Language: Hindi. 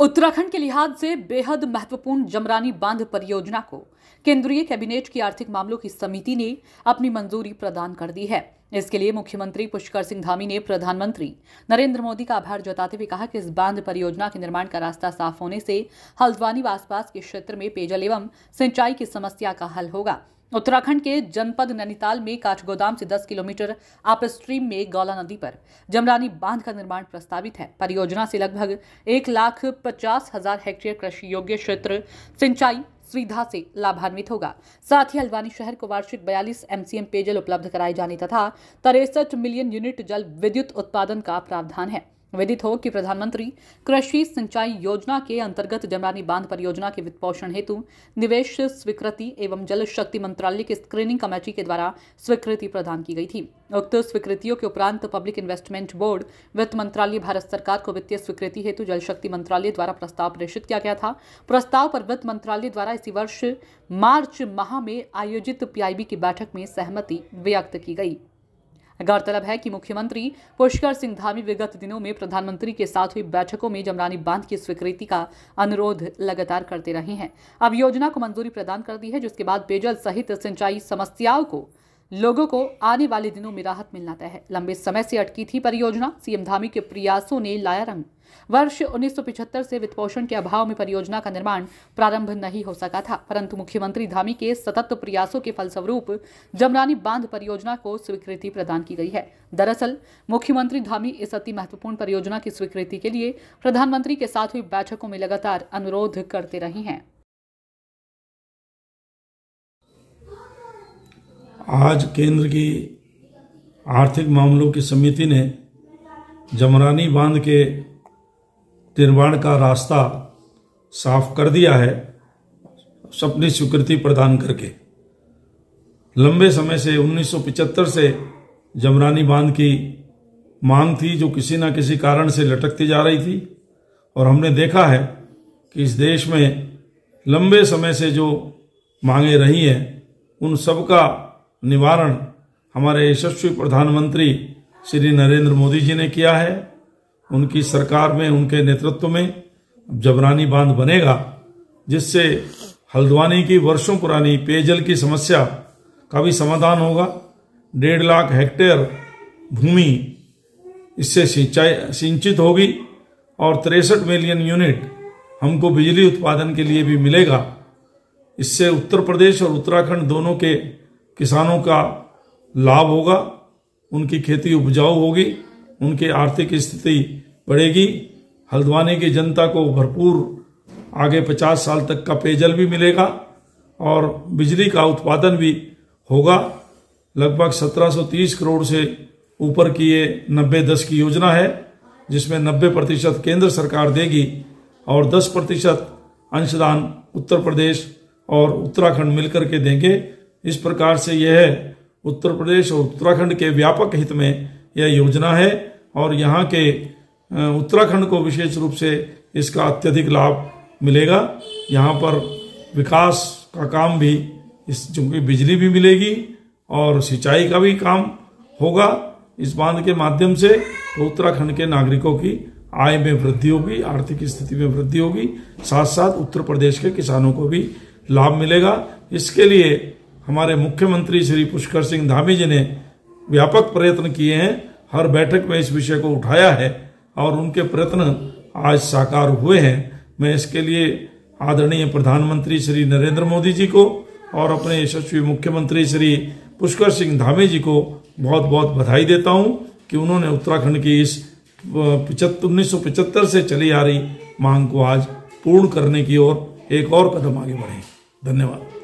उत्तराखंड के लिहाज से बेहद महत्वपूर्ण जमरानी बांध परियोजना को केंद्रीय कैबिनेट की आर्थिक मामलों की समिति ने अपनी मंजूरी प्रदान कर दी है इसके लिए मुख्यमंत्री पुष्कर सिंह धामी ने प्रधानमंत्री नरेंद्र मोदी का आभार जताते हुए कहा कि इस बांध परियोजना के निर्माण का रास्ता साफ होने से हल्द्वानी व आसपास के क्षेत्र में पेयजल एवं सिंचाई की समस्या का हल होगा उत्तराखंड के जनपद नैनीताल में काठगोदाम से 10 किलोमीटर अपस्ट्रीम स्ट्रीम में गौला नदी पर जमरानी बांध का निर्माण प्रस्तावित है परियोजना से लगभग एक लाख पचास हजार हेक्टेयर कृषि योग्य क्षेत्र सिंचाई सुविधा से लाभान्वित होगा साथ ही हल्द्वानी शहर को वार्षिक 42 एमसीएम पेयजल उपलब्ध कराए जाने तथा तिरसठ मिलियन यूनिट जल विद्युत उत्पादन का प्रावधान है विदित हो कि प्रधानमंत्री कृषि सिंचाई योजना के अंतर्गत जमरानी बांध परियोजना के वित्त पोषण हेतु निवेश स्वीकृति एवं जल शक्ति मंत्रालय के स्क्रीनिंग कमेटी के द्वारा स्वीकृति प्रदान की गई थी उक्त स्वीकृतियों के उपरांत पब्लिक इन्वेस्टमेंट बोर्ड वित्त मंत्रालय भारत सरकार को वित्तीय स्वीकृति हेतु जल शक्ति मंत्रालय द्वारा प्रस्ताव प्रेषित किया गया था प्रस्ताव पर वित्त मंत्रालय द्वारा इसी वर्ष मार्च माह में आयोजित पीआईबी की बैठक में सहमति व्यक्त की गई गौरतलब है कि मुख्यमंत्री पुष्कर सिंह धामी विगत दिनों में प्रधानमंत्री के साथ हुई बैठकों में जमरानी बांध की स्वीकृति का अनुरोध लगातार करते रहे हैं अब योजना को मंजूरी प्रदान कर दी है जिसके बाद पेयजल सहित सिंचाई समस्याओं को लोगों को आने वाले दिनों में राहत मिलना तय है लंबे समय से अटकी थी परियोजना सीएम धामी के प्रयासों ने लाया रंग वर्ष 1975 से वित्त पोषण के अभाव में परियोजना का निर्माण प्रारंभ नहीं हो सका था परंतु मुख्यमंत्री धामी के सतत प्रयासों के फलस्वरूप जमरानी बांध परियोजना को स्वीकृति प्रदान की गई है दरअसल मुख्यमंत्री धामी इस अति महत्वपूर्ण परियोजना की स्वीकृति के लिए प्रधानमंत्री के साथ हुई बैठकों में लगातार अनुरोध करते रहे हैं आज केंद्र की आर्थिक मामलों की समिति ने जमरानी बांध के निर्माण का रास्ता साफ कर दिया है अपनी स्वीकृति प्रदान करके लंबे समय से 1975 से जमरानी बांध की मांग थी जो किसी ना किसी कारण से लटकती जा रही थी और हमने देखा है कि इस देश में लंबे समय से जो मांगे रही हैं उन सब का निवारण हमारे यशस्वी प्रधानमंत्री श्री नरेंद्र मोदी जी ने किया है उनकी सरकार में उनके नेतृत्व में जबरानी बांध बनेगा जिससे हल्द्वानी की वर्षों पुरानी पेयजल की समस्या का भी समाधान होगा डेढ़ लाख हेक्टेयर भूमि इससे सिंचाई सिंचित होगी और तिरसठ मिलियन यूनिट हमको बिजली उत्पादन के लिए भी मिलेगा इससे उत्तर प्रदेश और उत्तराखंड दोनों के किसानों का लाभ होगा उनकी खेती उपजाऊ होगी उनकी आर्थिक स्थिति बढ़ेगी हल्द्वानी की जनता को भरपूर आगे 50 साल तक का पेयजल भी मिलेगा और बिजली का उत्पादन भी होगा लगभग 1730 करोड़ से ऊपर की ये नब्बे दस की योजना है जिसमें नब्बे प्रतिशत केंद्र सरकार देगी और 10 प्रतिशत अंशदान उत्तर प्रदेश और उत्तराखंड मिलकर के देंगे इस प्रकार से यह उत्तर प्रदेश और उत्तराखंड के व्यापक हित में यह योजना है और यहाँ के उत्तराखंड को विशेष रूप से इसका अत्यधिक लाभ मिलेगा यहाँ पर विकास का काम भी इस चूँकि बिजली भी मिलेगी और सिंचाई का भी काम होगा इस बांध के माध्यम से तो उत्तराखंड के नागरिकों की आय में वृद्धि होगी आर्थिक स्थिति में वृद्धि होगी साथ साथ उत्तर प्रदेश के किसानों को भी लाभ मिलेगा इसके लिए हमारे मुख्यमंत्री श्री पुष्कर सिंह धामी जी ने व्यापक प्रयत्न किए हैं हर बैठक में इस विषय को उठाया है और उनके प्रयत्न आज साकार हुए हैं मैं इसके लिए आदरणीय प्रधानमंत्री श्री नरेंद्र मोदी जी को और अपने यशस्वी मुख्यमंत्री श्री पुष्कर सिंह धामी जी को बहुत बहुत बधाई देता हूँ कि उन्होंने उत्तराखंड की इस पिचहत्तर उन्नीस से चली आ रही मांग को आज पूर्ण करने की ओर एक और कदम आगे बढ़े धन्यवाद